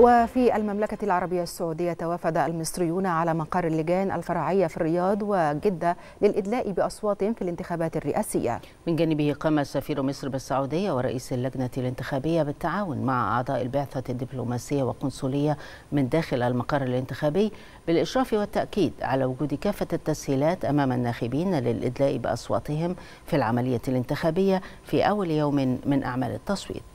وفي المملكة العربية السعودية توافد المصريون على مقر اللجان الفرعية في الرياض وجدة للإدلاء بأصواتهم في الانتخابات الرئاسية من جانبه قام سفير مصر بالسعودية ورئيس اللجنة الانتخابية بالتعاون مع أعضاء البعثة الدبلوماسية والقنصلية من داخل المقر الانتخابي بالإشراف والتأكيد على وجود كافة التسهيلات أمام الناخبين للإدلاء بأصواتهم في العملية الانتخابية في أول يوم من أعمال التصويت